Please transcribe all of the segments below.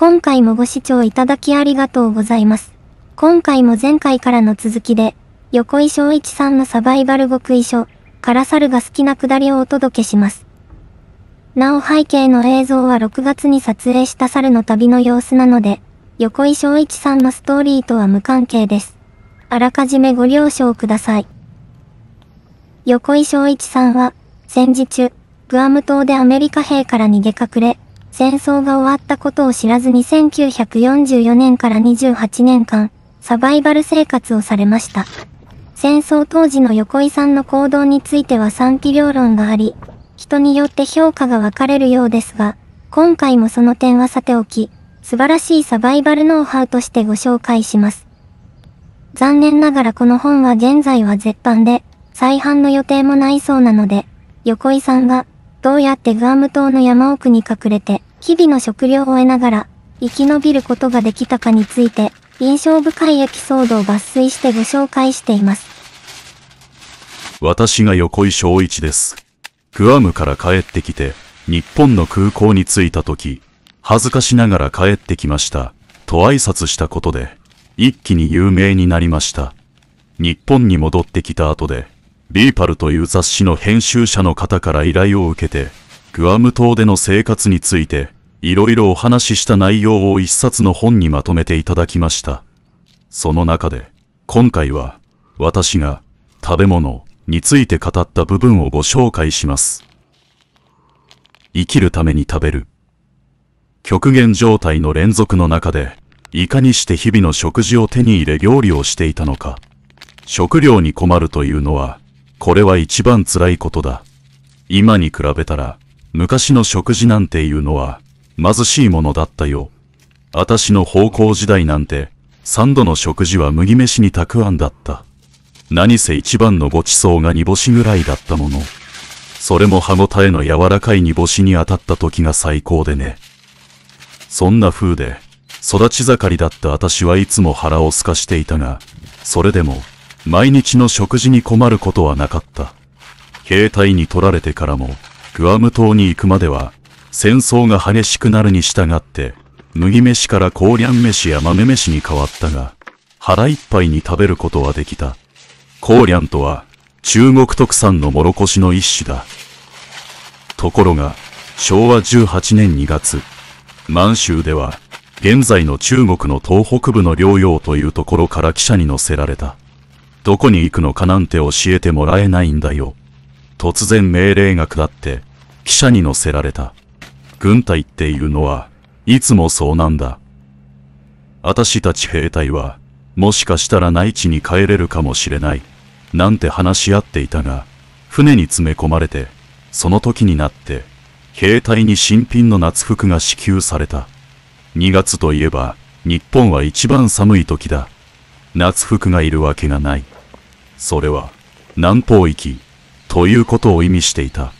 今回もご視聴いただきありがとうございます。今回も前回からの続きで、横井翔一さんのサバイバル極意書、から猿が好きなくだりをお届けします。なお背景の映像は6月に撮影した猿の旅の様子なので、横井翔一さんのストーリーとは無関係です。あらかじめご了承ください。横井翔一さんは、戦時中、グアム島でアメリカ兵から逃げ隠れ、戦争が終わったことを知らずに1944年から28年間、サバイバル生活をされました。戦争当時の横井さんの行動については賛否両論があり、人によって評価が分かれるようですが、今回もその点はさておき、素晴らしいサバイバルノウハウとしてご紹介します。残念ながらこの本は現在は絶版で、再販の予定もないそうなので、横井さんがどうやってグアム島の山奥に隠れて、日々の食料を得ながら、生き延びることができたかについて、印象深いエピソードを抜粋してご紹介しています。私が横井翔一です。グアムから帰ってきて、日本の空港に着いた時、恥ずかしながら帰ってきました、と挨拶したことで、一気に有名になりました。日本に戻ってきた後で、ビーパルという雑誌の編集者の方から依頼を受けて、グアム島での生活について、いろいろお話しした内容を一冊の本にまとめていただきました。その中で、今回は、私が、食べ物について語った部分をご紹介します。生きるために食べる。極限状態の連続の中で、いかにして日々の食事を手に入れ料理をしていたのか。食料に困るというのは、これは一番辛いことだ。今に比べたら、昔の食事なんていうのは、貧しいものだったよ。私の方向時代なんて、三度の食事は麦飯にたくあんだった。何せ一番のごちそうが煮干しぐらいだったもの。それも歯ごたえの柔らかい煮干しに当たった時が最高でね。そんな風で、育ち盛りだった私はいつも腹をすかしていたが、それでも、毎日の食事に困ることはなかった。携帯に取られてからも、グアム島に行くまでは、戦争が激しくなるに従って、麦飯から高リャン飯や豆飯に変わったが、腹いっぱいに食べることはできた。高リャンとは、中国特産のもろこしの一種だ。ところが、昭和18年2月、満州では、現在の中国の東北部の領洋というところから記者に乗せられた。どこに行くのかなんて教えてもらえないんだよ。突然命令が下って、記者に乗せられた。軍隊っていうのは、いつもそうなんだ。私たち兵隊は、もしかしたら内地に帰れるかもしれない。なんて話し合っていたが、船に詰め込まれて、その時になって、兵隊に新品の夏服が支給された。2月といえば、日本は一番寒い時だ。夏服がいるわけがない。それは、南方行きということを意味していた。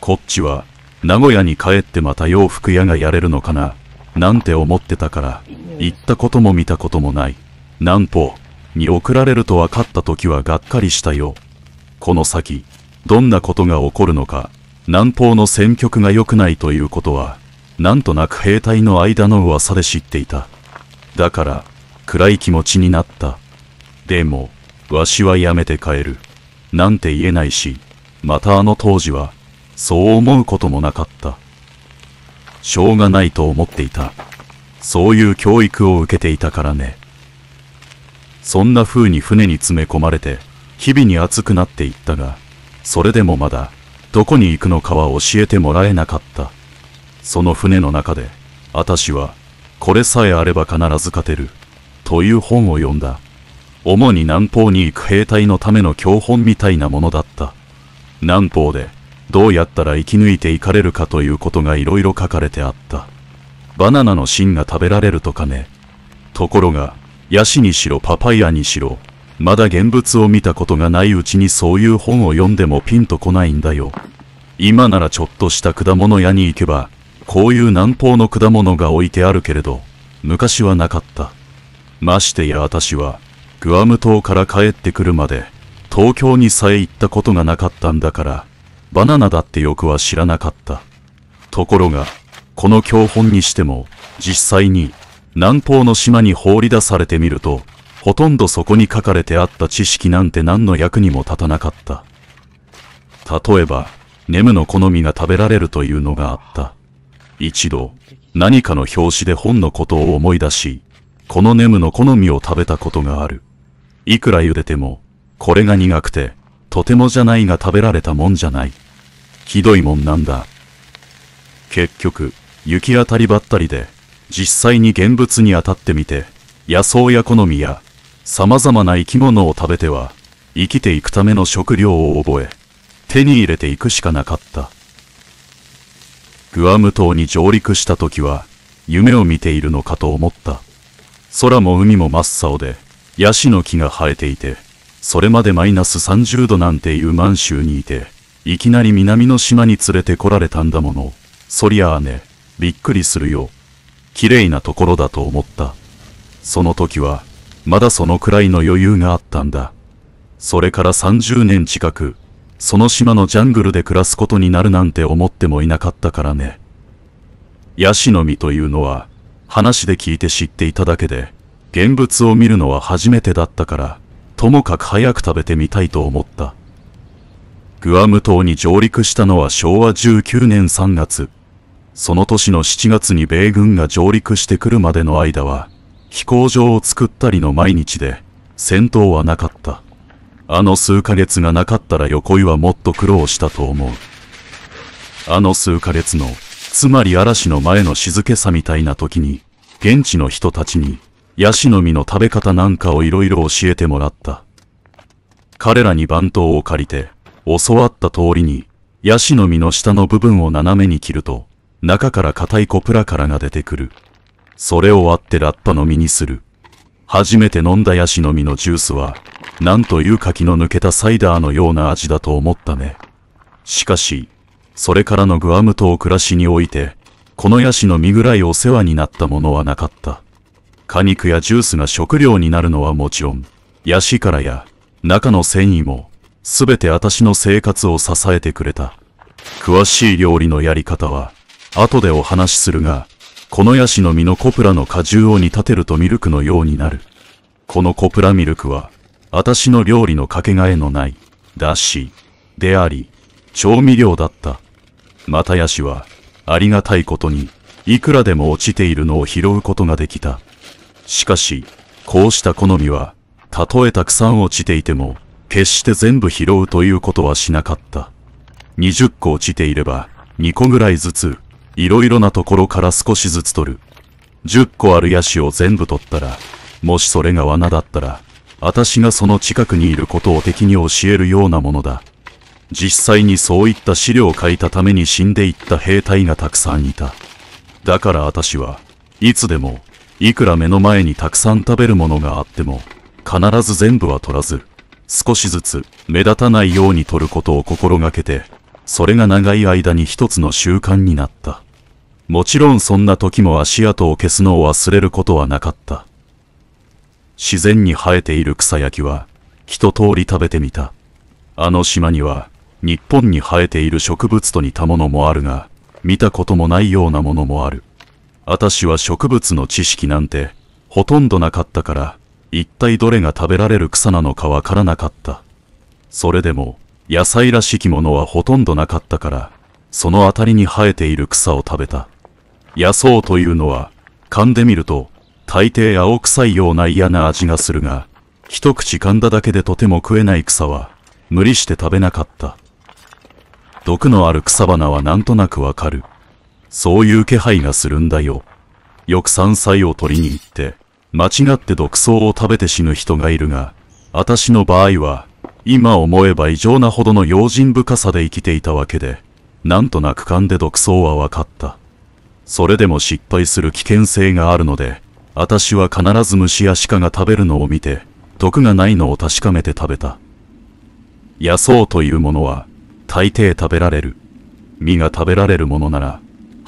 こっちは、名古屋に帰ってまた洋服屋がやれるのかな、なんて思ってたから、行ったことも見たこともない。南方に送られると分かった時はがっかりしたよ。この先、どんなことが起こるのか、南方の戦局が良くないということは、なんとなく兵隊の間の噂で知っていた。だから、暗い気持ちになった。でも、わしはやめて帰る。なんて言えないし、またあの当時は、そう思うこともなかった。しょうがないと思っていた。そういう教育を受けていたからね。そんな風に船に詰め込まれて、日々に熱くなっていったが、それでもまだ、どこに行くのかは教えてもらえなかった。その船の中で、私は、これさえあれば必ず勝てる、という本を読んだ。主に南方に行く兵隊のための教本みたいなものだった。南方で、どうやったら生き抜いていかれるかということが色々書かれてあった。バナナの芯が食べられるとかね。ところが、ヤシにしろパパイヤにしろ、まだ現物を見たことがないうちにそういう本を読んでもピンとこないんだよ。今ならちょっとした果物屋に行けば、こういう南方の果物が置いてあるけれど、昔はなかった。ましてや私は、グアム島から帰ってくるまで、東京にさえ行ったことがなかったんだから、バナナだってよくは知らなかった。ところが、この教本にしても、実際に、南方の島に放り出されてみると、ほとんどそこに書かれてあった知識なんて何の役にも立たなかった。例えば、ネムの好みが食べられるというのがあった。一度、何かの表紙で本のことを思い出し、このネムの好みを食べたことがある。いくら茹でても、これが苦くて、とてもじゃないが食べられたもんじゃない。ひどいもんなんだ。結局、行き当たりばったりで、実際に現物に当たってみて、野草や好みや、様々な生き物を食べては、生きていくための食料を覚え、手に入れていくしかなかった。グアム島に上陸した時は、夢を見ているのかと思った。空も海も真っ青で、ヤシの木が生えていて、それまでマイナス30度なんていう満州にいて、いきなり南の島に連れてこられたんだもの。そりゃあね、びっくりするよ。綺麗なところだと思った。その時は、まだそのくらいの余裕があったんだ。それから30年近く、その島のジャングルで暮らすことになるなんて思ってもいなかったからね。ヤシの実というのは、話で聞いて知っていただけで、現物を見るのは初めてだったから、ともかく早く食べてみたいと思った。グアム島に上陸したのは昭和19年3月。その年の7月に米軍が上陸してくるまでの間は、飛行場を作ったりの毎日で、戦闘はなかった。あの数ヶ月がなかったら横井はもっと苦労したと思う。あの数ヶ月の、つまり嵐の前の静けさみたいな時に、現地の人たちに、ヤシの実の食べ方なんかを色々教えてもらった。彼らに番頭を借りて、教わった通りに、ヤシの実の下の部分を斜めに切ると、中から硬いコプラからが出てくる。それを割ってラッパの実にする。初めて飲んだヤシの実のジュースは、なんという柿の抜けたサイダーのような味だと思ったね。しかし、それからのグアム島暮らしにおいて、このヤシの実ぐらいお世話になったものはなかった。果肉やジュースが食料になるのはもちろん、ヤシからや中の繊維も、すべて私の生活を支えてくれた。詳しい料理のやり方は、後でお話しするが、このヤシの実のコプラの果汁を煮立てるとミルクのようになる。このコプラミルクは、私の料理のかけがえのない、だし、であり、調味料だった。またヤシは、ありがたいことに、いくらでも落ちているのを拾うことができた。しかし、こうした好みは、たとえたくさん落ちていても、決して全部拾うということはしなかった。20個落ちていれば、2個ぐらいずつ、いろいろなところから少しずつ取る。10個あるヤシを全部取ったら、もしそれが罠だったら、私がその近くにいることを敵に教えるようなものだ。実際にそういった資料を書いたために死んでいった兵隊がたくさんいた。だから私はいつでもいくら目の前にたくさん食べるものがあっても、必ず全部は取らず、少しずつ目立たないように取ることを心がけて、それが長い間に一つの習慣になった。もちろんそんな時も足跡を消すのを忘れることはなかった。自然に生えている草焼きは、一通り食べてみた。あの島には、日本に生えている植物と似たものもあるが、見たこともないようなものもある。私は植物の知識なんて、ほとんどなかったから、一体どれが食べられる草なのかわからなかった。それでも、野菜らしきものはほとんどなかったから、その辺りに生えている草を食べた。野草というのは、噛んでみると、大抵青臭いような嫌な味がするが、一口噛んだだけでとても食えない草は、無理して食べなかった。毒のある草花はなんとなくわかる。そういう気配がするんだよ。よく山菜を取りに行って、間違って毒草を食べて死ぬ人がいるが、私の場合は、今思えば異常なほどの用心深さで生きていたわけで、なんとなく勘で毒草は分かった。それでも失敗する危険性があるので、私は必ず虫や鹿が食べるのを見て、毒がないのを確かめて食べた。野草というものは、大抵食べられる。実が食べられるものなら、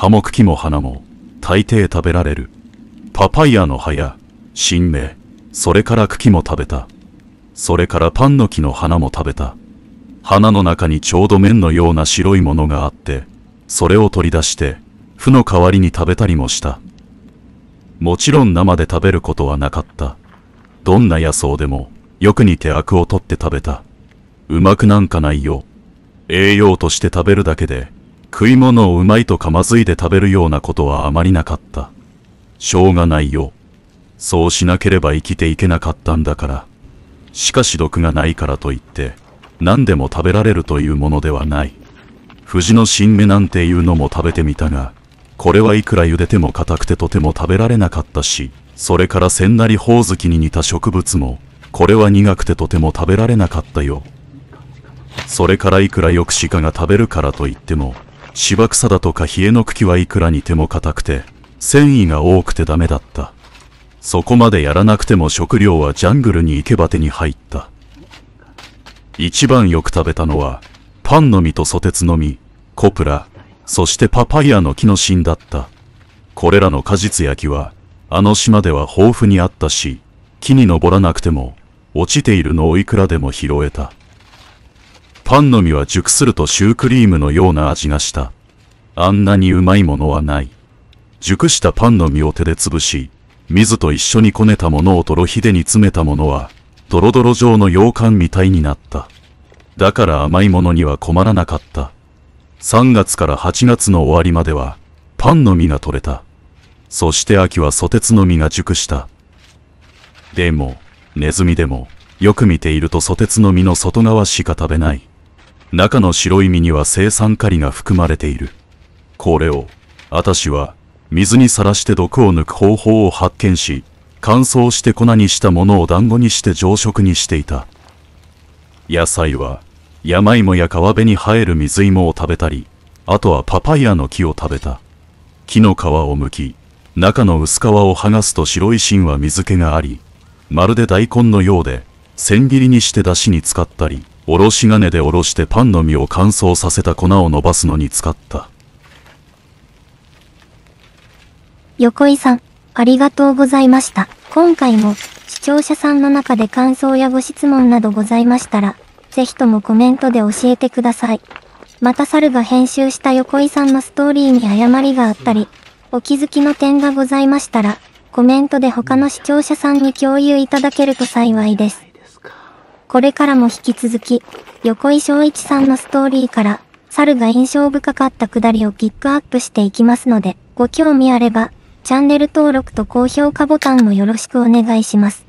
葉も茎も花も大抵食べられる。パパイヤの葉や新芽、それから茎も食べた。それからパンの木の花も食べた。花の中にちょうど麺のような白いものがあって、それを取り出して、負の代わりに食べたりもした。もちろん生で食べることはなかった。どんな野草でも、よく似てアクを取って食べた。うまくなんかないよ。栄養として食べるだけで、食い物をうまいとかまずいで食べるようなことはあまりなかった。しょうがないよ。そうしなければ生きていけなかったんだから。しかし毒がないからといって、何でも食べられるというものではない。藤の新芽なんていうのも食べてみたが、これはいくら茹でても硬くてとても食べられなかったし、それから千なりほおずきに似た植物も、これは苦くてとても食べられなかったよ。それからいくらよく鹿が食べるからといっても、芝草だとか冷えの茎はいくらにても硬くて、繊維が多くてダメだった。そこまでやらなくても食料はジャングルに行けば手に入った。一番よく食べたのは、パンの実とソテツの実、コプラ、そしてパパイヤの木の芯だった。これらの果実焼きは、あの島では豊富にあったし、木に登らなくても、落ちているのをいくらでも拾えた。パンの実は熟するとシュークリームのような味がした。あんなにうまいものはない。熟したパンの実を手で潰し、水と一緒にこねたものを泥ひでに詰めたものは、ドロドロ状の洋館みたいになった。だから甘いものには困らなかった。3月から8月の終わりまでは、パンの実が取れた。そして秋はソテツの実が熟した。でも、ネズミでも、よく見ているとソテツの実の外側しか食べない。中の白い実には青酸カリが含まれている。これを、あたしは、水にさらして毒を抜く方法を発見し、乾燥して粉にしたものを団子にして常食にしていた。野菜は、山芋や川辺に生える水芋を食べたり、あとはパパイヤの木を食べた。木の皮を剥き、中の薄皮を剥がすと白い芯は水気があり、まるで大根のようで、千切りにして出汁に使ったり、おろし金でおろしてパンの実を乾燥させた粉を伸ばすのに使った。横井さん、ありがとうございました。今回も、視聴者さんの中で感想やご質問などございましたら、ぜひともコメントで教えてください。また猿が編集した横井さんのストーリーに誤りがあったり、お気づきの点がございましたら、コメントで他の視聴者さんに共有いただけると幸いです。これからも引き続き、横井翔一さんのストーリーから、猿が印象深かったくだりをピックアップしていきますので、ご興味あれば、チャンネル登録と高評価ボタンもよろしくお願いします。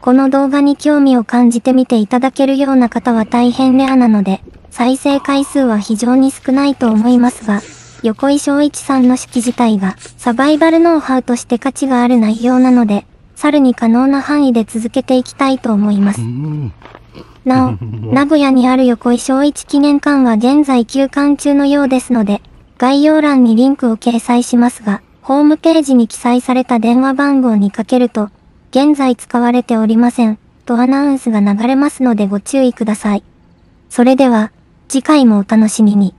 この動画に興味を感じてみていただけるような方は大変レアなので、再生回数は非常に少ないと思いますが、横井翔一さんの式自体がサバイバルノウハウとして価値がある内容なので、猿に可能な範囲で続けていきたいと思います。なお、名古屋にある横井正一記念館は現在休館中のようですので、概要欄にリンクを掲載しますが、ホームページに記載された電話番号にかけると、現在使われておりません、とアナウンスが流れますのでご注意ください。それでは、次回もお楽しみに。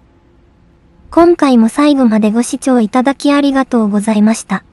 今回も最後までご視聴いただきありがとうございました。